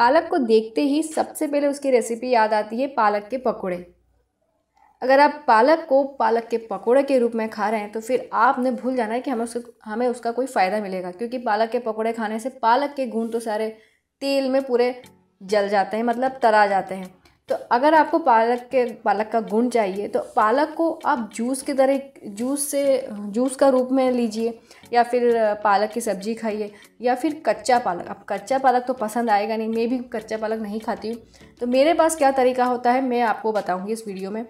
पालक को देखते ही सबसे पहले उसकी रेसिपी याद आती है पालक के पकौड़े अगर आप पालक को पालक के पकौड़े के रूप में खा रहे हैं तो फिर आपने भूल जाना है कि हमें उसको हमें उसका कोई फ़ायदा मिलेगा क्योंकि पालक के पकौड़े खाने से पालक के गुण तो सारे तेल में पूरे जल जाते हैं मतलब तरा जाते हैं तो अगर आपको पालक के पालक का गुण चाहिए तो पालक को आप जूस के तरह जूस से जूस का रूप में लीजिए या फिर पालक की सब्ज़ी खाइए या फिर कच्चा पालक आप कच्चा पालक तो पसंद आएगा नहीं मैं भी कच्चा पालक नहीं खाती हूँ तो मेरे पास क्या तरीका होता है मैं आपको बताऊँगी इस वीडियो में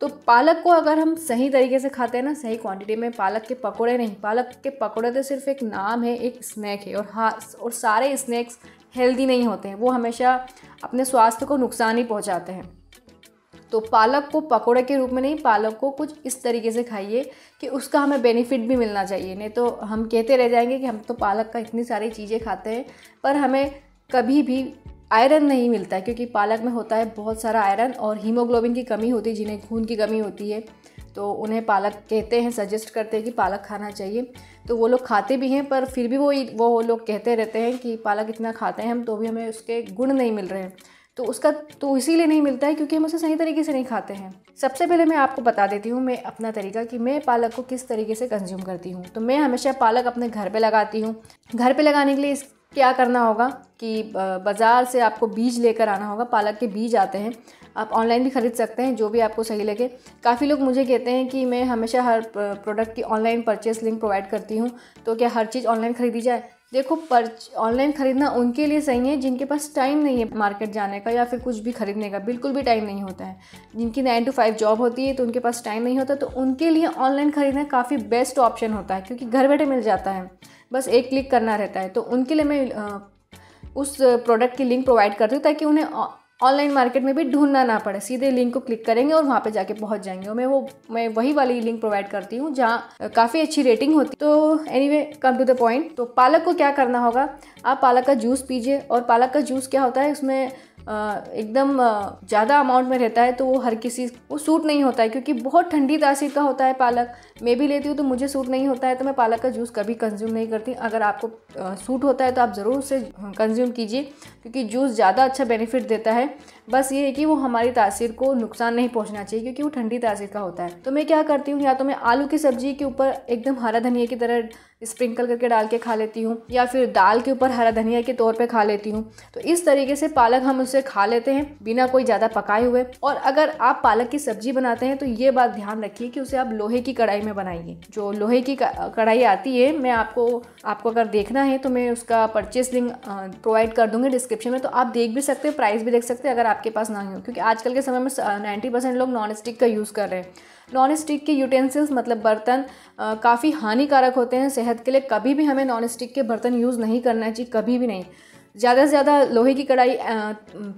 तो पालक को अगर हम सही तरीके से खाते हैं ना सही क्वांटिटी में पालक के पकोड़े नहीं पालक के पकोड़े तो सिर्फ एक नाम है एक स्नैक है और हाँ और सारे स्नैक्स हेल्दी नहीं होते हैं वो हमेशा अपने स्वास्थ्य को नुकसान ही पहुँचाते हैं तो पालक को पकोड़े के रूप में नहीं पालक को कुछ इस तरीके से खाइए कि उसका हमें बेनिफिट भी मिलना चाहिए नहीं तो हम कहते रह जाएंगे कि हम तो पालक का इतनी सारी चीज़ें खाते हैं पर हमें कभी भी आयरन नहीं मिलता है क्योंकि पालक में होता है बहुत सारा आयरन और हीमोग्लोबिन की कमी होती है जिन्हें खून की कमी होती है तो उन्हें पालक कहते हैं सजेस्ट करते हैं कि पालक खाना चाहिए तो वो लोग खाते भी हैं पर फिर भी वो वो लोग कहते रहते हैं कि पालक इतना खाते हैं हम तो भी हमें उसके गुण नहीं मिल रहे हैं तो उसका तो इसीलिए नहीं मिलता है क्योंकि हम उसे सही तरीके से नहीं खाते हैं सबसे पहले मैं आपको बता देती हूँ मैं अपना तरीका कि मैं पालक को किस तरीके से कंज्यूम करती हूँ तो मैं हमेशा पालक अपने घर पर लगाती हूँ घर पर लगाने के लिए इस क्या करना होगा कि बाज़ार से आपको बीज लेकर आना होगा पालक के बीज आते हैं आप ऑनलाइन भी ख़रीद सकते हैं जो भी आपको सही लगे काफ़ी लोग मुझे कहते हैं कि मैं हमेशा हर प्रोडक्ट की ऑनलाइन परचेस लिंक प्रोवाइड करती हूँ तो क्या हर चीज़ ऑनलाइन ख़रीदी जाए देखो पर्च ऑनलाइन ख़रीदना उनके लिए सही है जिनके पास टाइम नहीं है मार्केट जाने का या फिर कुछ भी ख़रीदने का बिल्कुल भी टाइम नहीं होता है जिनकी नाइन टू फाइव जॉब होती है तो उनके पास टाइम नहीं होता तो उनके लिए ऑनलाइन ख़रीदना काफ़ी बेस्ट ऑप्शन होता है क्योंकि घर बैठे मिल जाता है बस एक क्लिक करना रहता है तो उनके लिए मैं उस प्रोडक्ट की लिंक प्रोवाइड करती हूँ ताकि उन्हें ऑनलाइन मार्केट में भी ढूंढना ना पड़े सीधे लिंक को क्लिक करेंगे और वहाँ पे जाके पहुँच जाएंगे और मैं वो मैं वही वाली लिंक प्रोवाइड करती हूँ जहाँ काफ़ी अच्छी रेटिंग होती तो anyway come to the point तो पालक को क्या करना होगा आप पालक का जूस पीजिए और पालक का जूस क्या होता है उसमें एकदम ज़्यादा अमाउंट में रहता है तो वो हर किसी वो सूट नहीं होता है क्योंकि बहुत ठंडी तासीर का होता है पालक मैं भी लेती हूँ तो मुझे सूट नहीं होता है तो मैं पालक का जूस कभी कंज्यूम नहीं करती अगर आपको सूट होता है तो आप ज़रूर उसे कंज्यूम कीजिए क्योंकि जूस ज़्यादा अच्छा बेनिफिट देता है बस ये है कि वो हमारी तासीर को नुकसान नहीं पहुँचना चाहिए क्योंकि वो ठंडी तासीर का होता है तो मैं क्या करती हूँ या तो मैं आलू की सब्जी के ऊपर एकदम हरा धनिया की तरह स्प्रिंकल करके डाल के खा लेती हूँ या फिर दाल के ऊपर हरा धनिया के तौर पे खा लेती हूँ तो इस तरीके से पालक हम उसे खा लेते हैं बिना कोई ज़्यादा पकाए हुए और अगर आप पालक की सब्जी बनाते हैं तो ये बात ध्यान रखिए कि उसे आप लोहे की कढ़ाई में बनाइए जो लोहे की कढ़ाई आती है मैं आपको आपको अगर देखना है तो मैं उसका परचेज लिंक प्रोवाइड कर दूँगी डिस्क्रिप्शन में तो आप देख भी सकते हैं प्राइस भी देख सकते हैं अगर आप आपके पास ना ही हो क्योंकि आजकल के समय में नाइन्टी परसेंट लोग नॉन स्टिक का यूज़ कर रहे हैं नॉन स्टिक के यूटेंसिल्स मतलब बर्तन काफ़ी हानिकारक होते हैं सेहत के लिए कभी भी हमें नॉन स्टिक के बर्तन यूज़ नहीं करना चाहिए कभी भी नहीं ज़्यादा से ज़्यादा लोहे की कढ़ाई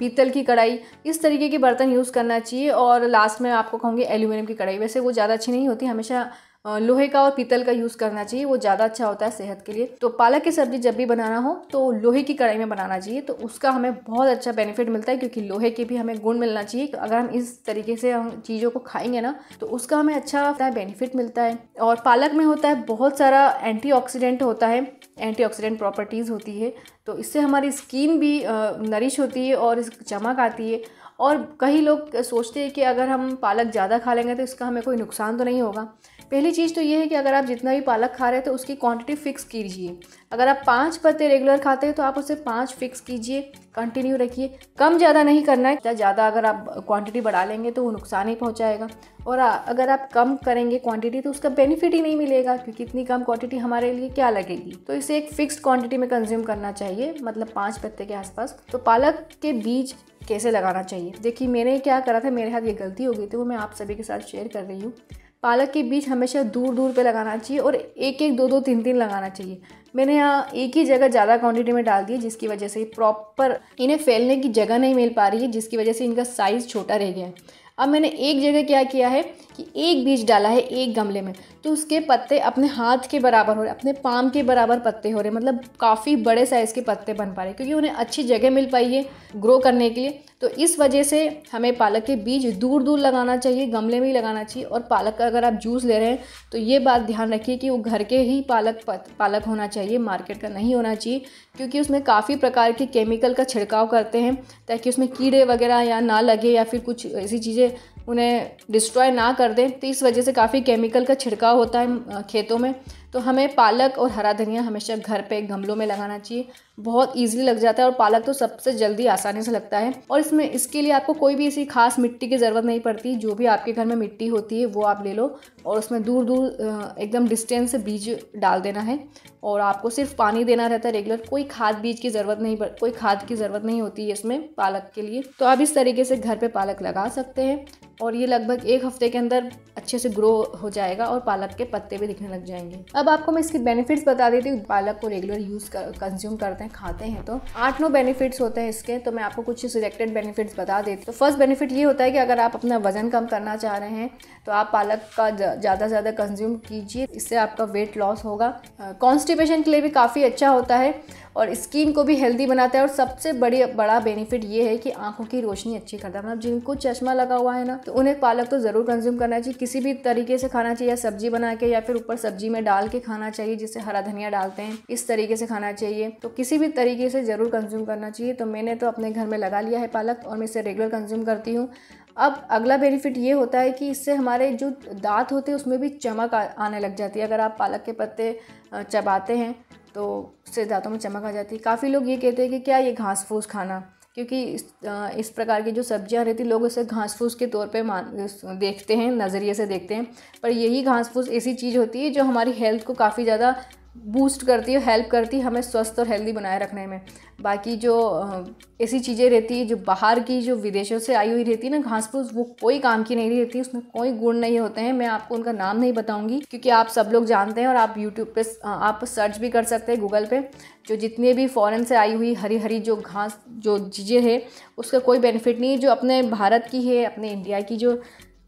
पीतल की कढ़ाई इस तरीके के बर्तन यूज़ करना चाहिए और लास्ट में आपको कहूँगी एल्यूमिनियम की कढ़ाई वैसे वो ज़्यादा अच्छी नहीं होती हमेशा लोहे का और पीतल का यूज़ करना चाहिए वो ज़्यादा अच्छा होता है सेहत के लिए तो पालक की सब्ज़ी जब भी बनाना हो तो लोहे की कढ़ाई में बनाना चाहिए तो उसका हमें बहुत अच्छा बेनिफिट मिलता है क्योंकि लोहे के भी हमें गुण मिलना चाहिए तो अगर हम इस तरीके से हम चीज़ों को खाएंगे ना तो उसका हमें अच्छा होता है बेनिफिट मिलता है और पालक में होता है बहुत सारा एंटी होता है एंटी प्रॉपर्टीज़ होती है तो इससे हमारी स्किन भी नरिश होती है और चमक आती है और कई लोग सोचते हैं कि अगर हम पालक ज़्यादा खा लेंगे तो इसका हमें कोई नुकसान तो नहीं होगा पहली चीज़ तो ये है कि अगर आप जितना भी पालक खा रहे हैं तो उसकी क्वांटिटी फ़िक्स कीजिए अगर आप पाँच पत्ते रेगुलर खाते हैं तो आप उसे पाँच फ़िक्स कीजिए कंटिन्यू रखिए कम ज़्यादा नहीं करना है ज़्यादा अगर आप क्वांटिटी बढ़ा लेंगे तो वो नुकसान ही पहुँचाएगा और अगर आप कम करेंगे क्वांटिटी तो उसका बेनिफिट ही नहीं मिलेगा क्योंकि इतनी कम क्वांटिटी हमारे लिए क्या लगेगी तो इसे एक फ़िक्स क्वांटिटी में कंज्यूम करना चाहिए मतलब पाँच पत्ते के आसपास तो पालक के बीज कैसे लगाना चाहिए देखिए मैंने क्या करा था मेरे हाथ ये गलती हो गई थी वो मैं आप सभी के साथ शेयर कर रही हूँ पालक के बीज हमेशा दूर दूर पे लगाना चाहिए और एक एक दो दो तीन तीन लगाना चाहिए मैंने यहाँ एक ही जगह ज़्यादा क्वांटिटी में डाल दी है जिसकी वजह से प्रॉपर इन्हें फैलने की जगह नहीं मिल पा रही है जिसकी वजह से इनका साइज़ छोटा रह गया है अब मैंने एक जगह क्या किया है कि एक बीज डाला है एक गमले में तो उसके पत्ते अपने हाथ के बराबर हो रहे अपने पाम के बराबर पत्ते हो रहे मतलब काफ़ी बड़े साइज़ के पत्ते बन पा रहे क्योंकि उन्हें अच्छी जगह मिल पाई है ग्रो करने के लिए तो इस वजह से हमें पालक के बीज दूर दूर लगाना चाहिए गमले में ही लगाना चाहिए और पालक का अगर आप जूस ले रहे हैं तो ये बात ध्यान रखिए कि वो घर के ही पालक पालक होना चाहिए मार्केट का नहीं होना चाहिए क्योंकि उसमें काफ़ी प्रकार के केमिकल का छिड़काव करते हैं ताकि उसमें कीड़े वगैरह या ना लगे या फिर कुछ ऐसी चीज़ें उन्हें डिस्ट्रॉय ना कर दें तो इस वजह से काफ़ी केमिकल का छिड़काव होता है खेतों में तो हमें पालक और हरा धनिया हमेशा घर पे गमलों में लगाना चाहिए बहुत ईजिली लग जाता है और पालक तो सबसे जल्दी आसानी से लगता है और इसमें इसके लिए आपको कोई भी ऐसी खास मिट्टी की ज़रूरत नहीं पड़ती जो भी आपके घर में मिट्टी होती है वो आप ले लो और उसमें दूर दूर एकदम डिस्टेंस से बीज डाल देना है और आपको सिर्फ पानी देना रहता है रेगुलर कोई खाद बीज की ज़रूरत नहीं पड़ कोई खाद की ज़रूरत नहीं होती है इसमें पालक के लिए तो आप इस तरीके से घर पर पालक लगा सकते हैं और ये लगभग एक हफ्ते के अंदर अच्छे से ग्रो हो जाएगा और पालक के पत्ते भी दिखने लग जाएंगे अब आपको मैं इसके बेनिफिट्स बता देती हूँ पालक को रेगुलर यूज़ कर, कंज्यूम करते हैं खाते हैं तो आठ नौ बेनिफिट्स होते हैं इसके तो मैं आपको कुछ सिलेक्टेड बेनिफिट्स बता देती हूँ तो फर्स्ट बेनिफिट ये होता है कि अगर आप अपना वजन कम करना चाह रहे हैं तो आप पालक का ज़्यादा से ज़्यादा कंज्यूम कीजिए इससे आपका वेट लॉस होगा कॉन्स्टिपेशन के लिए भी काफ़ी अच्छा होता है और स्किन को भी हेल्दी बनाता है और सबसे बड़ी बड़ा बेनिफिट ये है कि आंखों की रोशनी अच्छी करता है मतलब जिनको चश्मा लगा हुआ है ना तो उन्हें पालक तो ज़रूर कंज्यूम करना चाहिए किसी भी तरीके से खाना चाहिए या सब्जी बना के या फिर ऊपर सब्जी में डाल के खाना चाहिए जिससे हरा धनिया डालते हैं इस तरीके से खाना चाहिए तो किसी भी तरीके से ज़रूर कंज्यूम करना चाहिए तो मैंने तो अपने घर में लगा लिया है पालक और मैं इसे रेगुलर कंज्यूम करती हूँ अब अगला बेनिफिट ये होता है कि इससे हमारे जो दांत होते हैं उसमें भी चमक आने लग जाती है अगर आप पालक के पत्ते चबाते हैं तो उससे दांतों में चमक आ जाती है काफ़ी लोग ये कहते हैं कि क्या ये घास फूस खाना क्योंकि इस, इस प्रकार की जो सब्जियां रहती लोग इसे घास फूस के तौर पे मान देखते हैं नज़रिए से देखते हैं पर यही घास फूस ऐसी चीज़ होती है जो हमारी हेल्थ को काफ़ी ज़्यादा बूस्ट करती है हेल्प करती है हमें स्वस्थ और हेल्दी बनाए रखने में बाकी जो ऐसी चीज़ें रहती है जो बाहर की जो विदेशों से आई हुई रहती है ना घास फूस वो कोई काम की नहीं रहती उसमें कोई गुण नहीं होते हैं मैं आपको उनका नाम नहीं बताऊंगी क्योंकि आप सब लोग जानते हैं और आप यूट्यूब पे आप सर्च भी कर सकते हैं गूगल पे जो जितने भी फ़ॉरन से आई हुई हरी हरी जो घास जो चीज़ें है उसका कोई बेनिफिट नहीं है जो अपने भारत की है अपने इंडिया की जो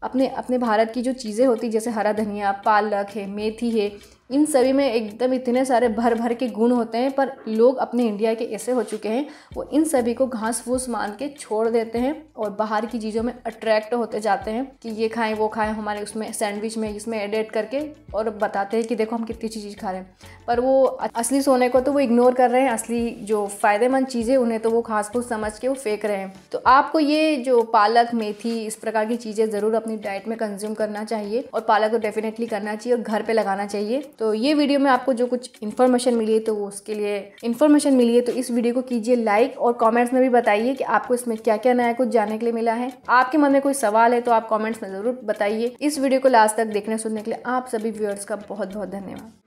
अपने अपने भारत की जो चीज़ें होती जैसे हरा धनिया पालक है मेथी है इन सभी में एकदम इतने सारे भर भर के गुण होते हैं पर लोग अपने इंडिया के ऐसे हो चुके हैं वो इन सभी को घास फूस मान के छोड़ देते हैं और बाहर की चीज़ों में अट्रैक्ट होते जाते हैं कि ये खाएं वो खाएं हमारे उसमें सैंडविच में इसमें एडेट करके और बताते हैं कि देखो हम कितनी अच्छी चीज़ खा रहे हैं पर वो असली सोने को तो वो इग्नोर कर रहे हैं असली जो फ़ायदेमंद चीज़ें उन्हें तो वो घास फूस समझ के वो फेंक रहे हैं तो आपको ये जो पालक मेथी इस प्रकार की चीज़ें ज़रूर अपनी डाइट में कंज्यूम करना चाहिए और पालक तो डेफिनेटली करना चाहिए और घर पर लगाना चाहिए तो ये वीडियो में आपको जो कुछ इन्फॉर्मेशन मिली है तो वो उसके लिए इन्फॉर्मेशन मिली है तो इस वीडियो को कीजिए लाइक और कमेंट्स में भी बताइए कि आपको इसमें क्या क्या नया कुछ जानने के लिए मिला है आपके मन में कोई सवाल है तो आप कॉमेंट्स में ज़रूर बताइए इस वीडियो को लास्ट तक देखने सुनने के लिए आप सभी व्यूअर्स का बहुत बहुत धन्यवाद